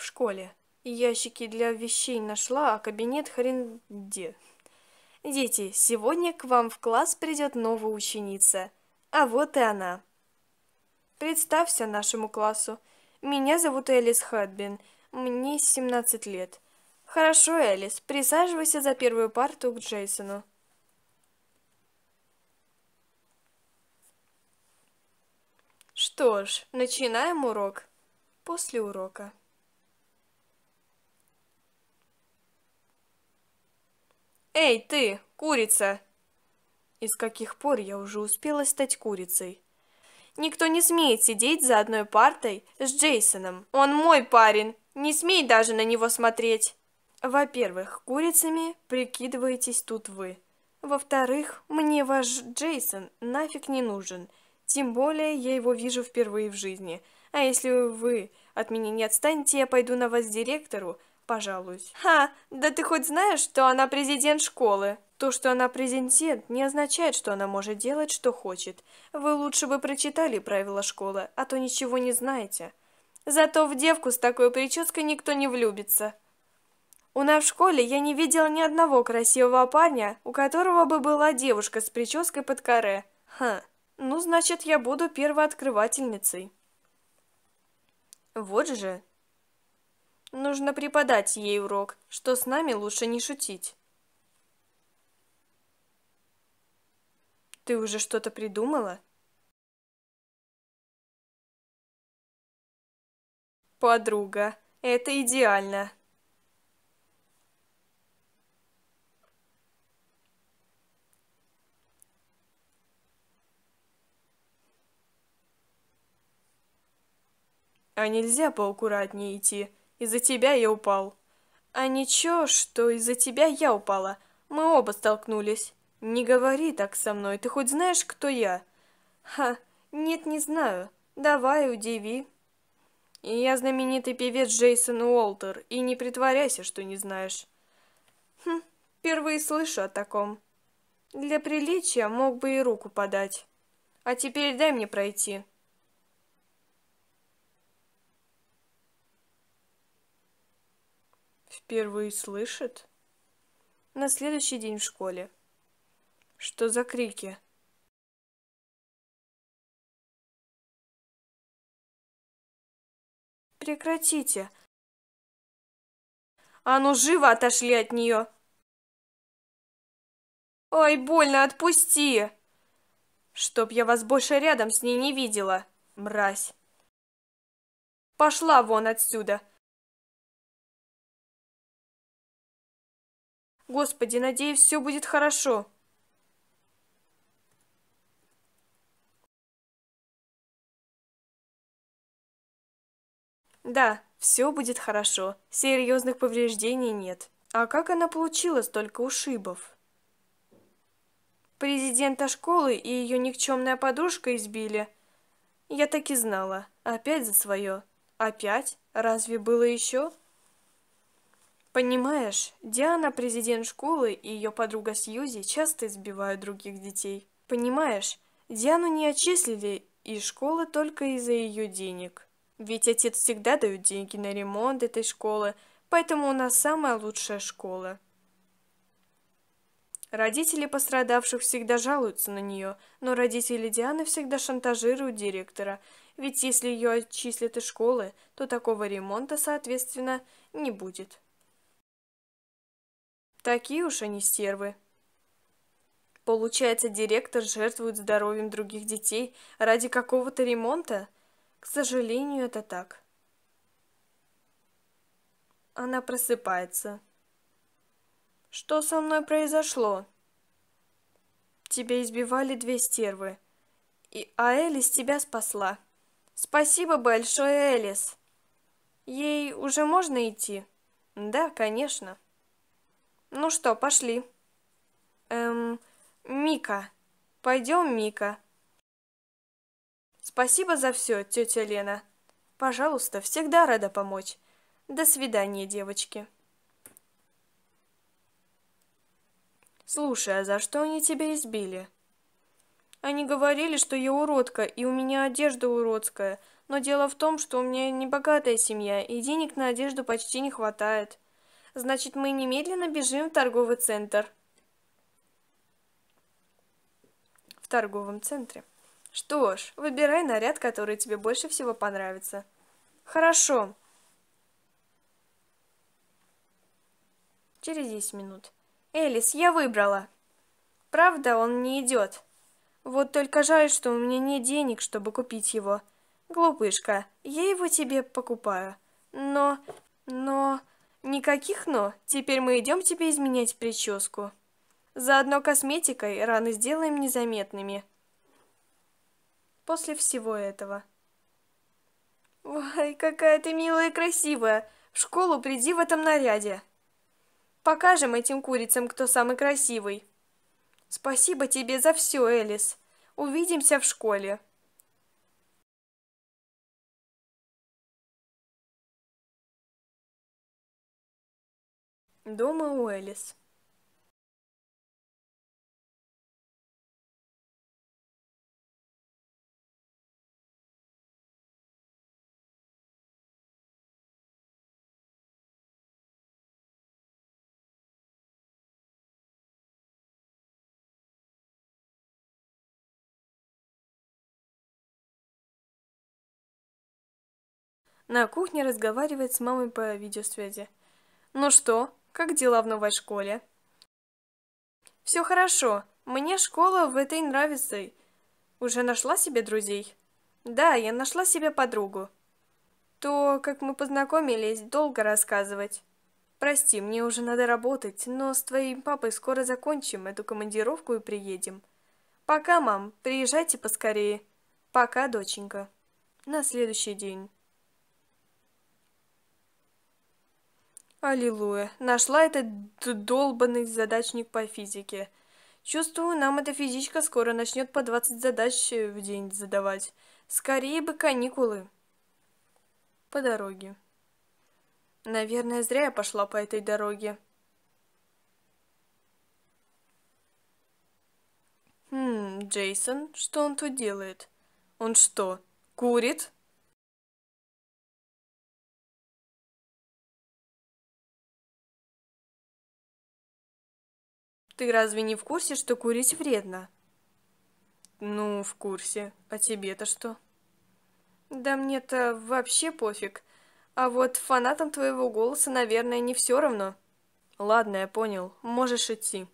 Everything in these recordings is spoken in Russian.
в школе. Ящики для вещей нашла, а кабинет хрен где. Дети, сегодня к вам в класс придет новая ученица. А вот и она. Представься нашему классу. Меня зовут Элис Хадбин. Мне 17 лет. Хорошо, Элис, присаживайся за первую парту к Джейсону. Что ж, начинаем урок. После урока. «Эй, ты, курица!» Из каких пор я уже успела стать курицей? «Никто не смеет сидеть за одной партой с Джейсоном. Он мой парень. Не смей даже на него смотреть!» Во-первых, курицами прикидываетесь тут вы. Во-вторых, мне ваш Джейсон нафиг не нужен. Тем более я его вижу впервые в жизни. А если вы от меня не отстанете, я пойду на вас директору, пожалуюсь. Ха, да ты хоть знаешь, что она президент школы? То, что она президент, не означает, что она может делать, что хочет. Вы лучше бы прочитали правила школы, а то ничего не знаете. Зато в девку с такой прической никто не влюбится. У нас в школе я не видела ни одного красивого парня, у которого бы была девушка с прической под каре. Ха, ну значит, я буду первооткрывательницей. Вот же, Нужно преподать ей урок, что с нами лучше не шутить. Ты уже что-то придумала? Подруга, это идеально. А нельзя поаккуратнее идти? Из-за тебя я упал. А ничего, что из-за тебя я упала. Мы оба столкнулись. Не говори так со мной, ты хоть знаешь, кто я? Ха, нет, не знаю. Давай, удиви. Я знаменитый певец Джейсон Уолтер, и не притворяйся, что не знаешь. Хм, впервые слышу о таком. Для приличия мог бы и руку подать. А теперь дай мне пройти. Впервые слышит? На следующий день в школе. Что за крики? Прекратите. А ну живо отошли от нее. Ой, больно, отпусти. Чтоб я вас больше рядом с ней не видела, мразь. Пошла вон отсюда. Господи, надеюсь, все будет хорошо. Да, все будет хорошо. Серьезных повреждений нет. А как она получила столько ушибов? Президента школы и ее никчемная подружка избили. Я так и знала. Опять за свое. Опять? Разве было еще? Понимаешь, Диана, президент школы, и ее подруга Сьюзи часто избивают других детей. Понимаешь, Диану не отчислили из школы только из-за ее денег. Ведь отец всегда дает деньги на ремонт этой школы, поэтому у нас самая лучшая школа. Родители пострадавших всегда жалуются на нее, но родители Дианы всегда шантажируют директора, ведь если ее отчислят из школы, то такого ремонта, соответственно, не будет. Такие уж они стервы. Получается, директор жертвует здоровьем других детей ради какого-то ремонта? К сожалению, это так. Она просыпается. Что со мной произошло? Тебя избивали две стервы. И а Элис тебя спасла. Спасибо большое, Элис. Ей уже можно идти? Да, конечно. Ну что, пошли. Эм, Мика. Пойдем, Мика. Спасибо за все, тетя Лена. Пожалуйста, всегда рада помочь. До свидания, девочки. Слушай, а за что они тебя избили? Они говорили, что я уродка, и у меня одежда уродская. Но дело в том, что у меня небогатая семья, и денег на одежду почти не хватает. Значит, мы немедленно бежим в торговый центр. В торговом центре. Что ж, выбирай наряд, который тебе больше всего понравится. Хорошо. Через 10 минут. Элис, я выбрала. Правда, он не идет. Вот только жаль, что у меня нет денег, чтобы купить его. Глупышка, я его тебе покупаю. Но... но... Никаких «но». Теперь мы идем тебе изменять прическу. Заодно косметикой раны сделаем незаметными. После всего этого. Ой, какая ты милая и красивая. В школу приди в этом наряде. Покажем этим курицам, кто самый красивый. Спасибо тебе за все, Элис. Увидимся в школе. дома у элис На кухне разговаривает с мамой по видеосвязи. «Ну что, как дела в новой школе? Все хорошо. Мне школа в этой нравится. Уже нашла себе друзей? Да, я нашла себе подругу. То, как мы познакомились, долго рассказывать. Прости, мне уже надо работать, но с твоим папой скоро закончим эту командировку и приедем. Пока, мам, приезжайте поскорее. Пока, доченька. На следующий день. Аллилуйя. Нашла этот долбанный задачник по физике. Чувствую, нам эта физичка скоро начнет по 20 задач э, в день задавать. Скорее бы каникулы. По дороге. Наверное, зря я пошла по этой дороге. Хм, Джейсон, что он тут делает? Он что, курит? Ты разве не в курсе, что курить вредно? Ну, в курсе. А тебе-то что? Да мне-то вообще пофиг. А вот фанатам твоего голоса, наверное, не все равно. Ладно, я понял. Можешь идти.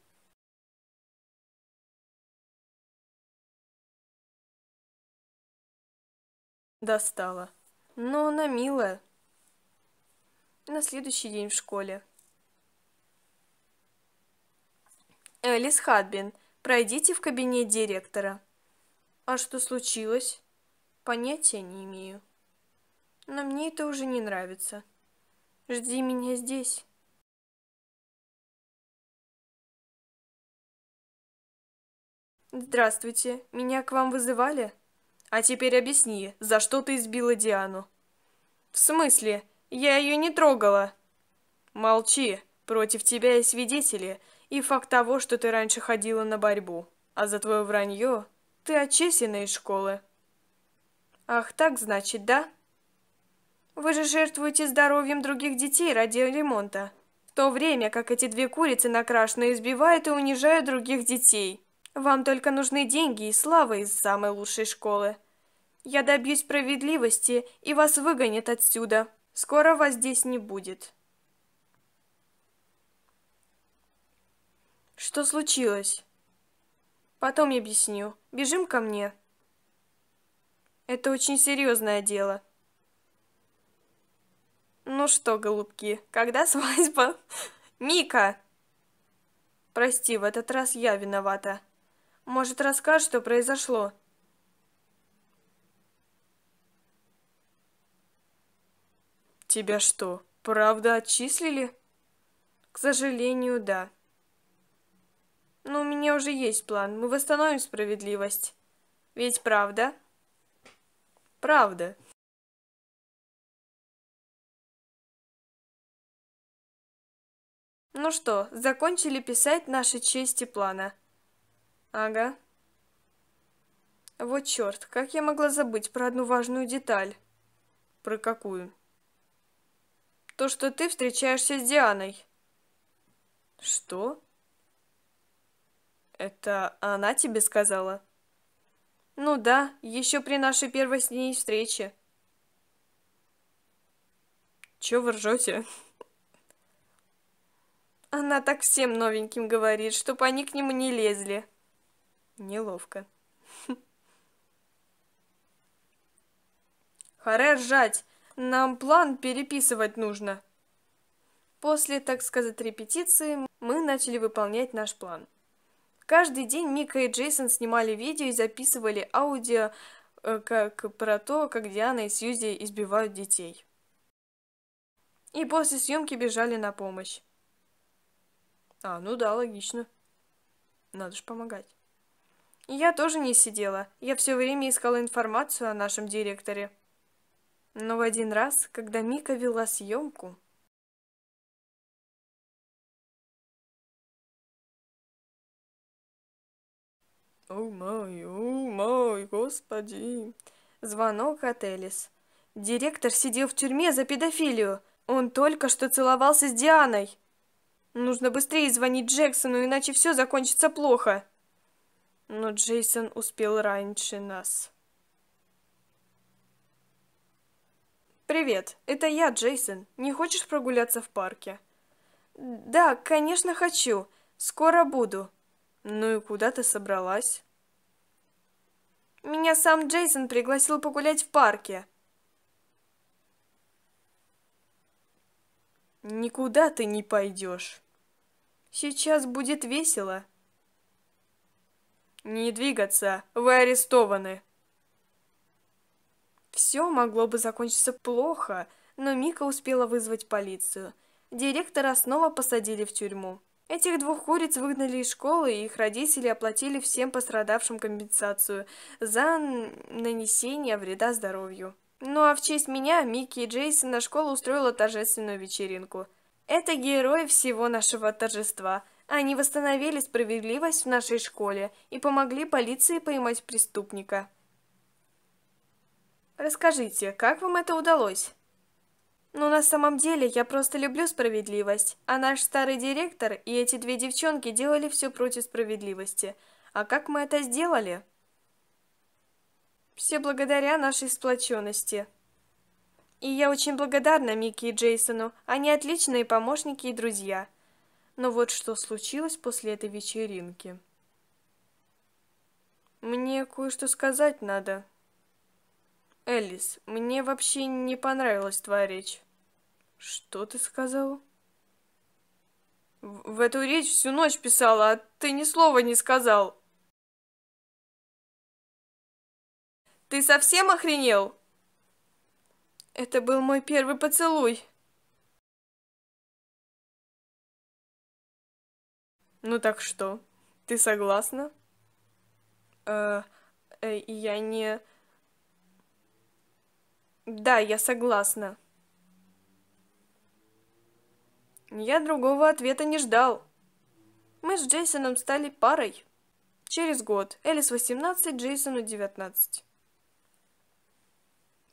Достала. Но ну, она милая. На следующий день в школе. «Элис Хадбин, пройдите в кабинет директора». «А что случилось?» «Понятия не имею». «Но мне это уже не нравится. Жди меня здесь». «Здравствуйте. Меня к вам вызывали?» «А теперь объясни, за что ты избила Диану?» «В смысле? Я ее не трогала!» «Молчи. Против тебя и свидетели и факт того, что ты раньше ходила на борьбу, а за твое вранье ты отчислена из школы. Ах, так значит, да? Вы же жертвуете здоровьем других детей ради ремонта, в то время как эти две курицы накрашенно избивают и унижают других детей. Вам только нужны деньги и слава из самой лучшей школы. Я добьюсь справедливости, и вас выгонят отсюда. Скоро вас здесь не будет. Что случилось? Потом я объясню. Бежим ко мне. Это очень серьезное дело. Ну что, голубки, когда свадьба? Мика! Прости, в этот раз я виновата. Может, расскажешь, что произошло? Тебя что, правда отчислили? К сожалению, да. Но ну, у меня уже есть план. Мы восстановим справедливость. Ведь правда? Правда. Ну что, закончили писать наши чести плана? Ага. Вот черт, как я могла забыть про одну важную деталь? Про какую? То, что ты встречаешься с Дианой. Что? Это она тебе сказала? Ну да, еще при нашей первой с ней встрече. Че вы ржете? Она так всем новеньким говорит, чтоб они к нему не лезли. Неловко. Харе ржать! Нам план переписывать нужно. После, так сказать, репетиции мы начали выполнять наш план. Каждый день Мика и Джейсон снимали видео и записывали аудио э, как про то, как Диана и Сьюзи избивают детей. И после съемки бежали на помощь. А, ну да, логично. Надо же помогать. И я тоже не сидела. Я все время искала информацию о нашем директоре. Но в один раз, когда Мика вела съемку, «О мой, о мой, господи!» Звонок от Элис. «Директор сидел в тюрьме за педофилию. Он только что целовался с Дианой. Нужно быстрее звонить Джексону, иначе все закончится плохо». Но Джейсон успел раньше нас. «Привет, это я, Джейсон. Не хочешь прогуляться в парке?» «Да, конечно, хочу. Скоро буду». Ну и куда ты собралась? Меня сам Джейсон пригласил погулять в парке. Никуда ты не пойдешь. Сейчас будет весело. Не двигаться, вы арестованы. Все могло бы закончиться плохо, но Мика успела вызвать полицию. Директора снова посадили в тюрьму. Этих двух куриц выгнали из школы, и их родители оплатили всем пострадавшим компенсацию за нанесение вреда здоровью. Ну а в честь меня Микки и Джейсон на школу устроила торжественную вечеринку. Это герои всего нашего торжества. Они восстановили справедливость в нашей школе и помогли полиции поймать преступника. Расскажите, как вам это удалось? Но ну, на самом деле я просто люблю справедливость, а наш старый директор и эти две девчонки делали все против справедливости. А как мы это сделали? Все благодаря нашей сплоченности. И я очень благодарна Микки и Джейсону, они отличные помощники и друзья. Но вот что случилось после этой вечеринки. Мне кое-что сказать надо. Элис, мне вообще не понравилась твоя речь. Что ты сказал? В, эту речь всю ночь писала, а ты ни слова не сказал. Ты совсем охренел? Это был мой первый поцелуй. Ну так что, ты согласна? Э, э, я не... Да, я согласна. Я другого ответа не ждал. Мы с Джейсоном стали парой. Через год. Элис 18, Джейсону 19.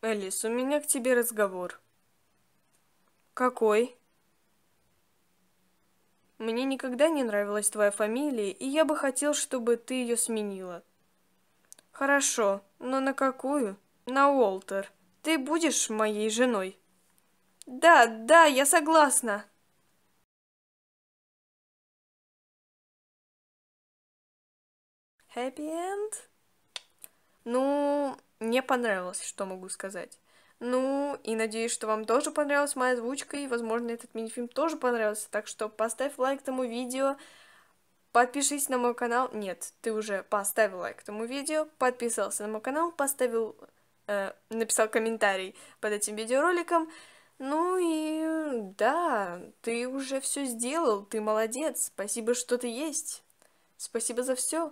Элис, у меня к тебе разговор. Какой? Мне никогда не нравилась твоя фамилия, и я бы хотел, чтобы ты ее сменила. Хорошо, но на какую? На Уолтер. Ты будешь моей женой? Да, да, я согласна. Happy End? Ну, мне понравилось, что могу сказать. Ну, и надеюсь, что вам тоже понравилась моя озвучка, и, возможно, этот мини-фильм тоже понравился. Так что поставь лайк тому видео, подпишись на мой канал. Нет, ты уже поставил лайк тому видео, подписался на мой канал, поставил... Э, написал комментарий под этим видеороликом. Ну и да, ты уже все сделал, ты молодец. Спасибо, что ты есть. Спасибо за все.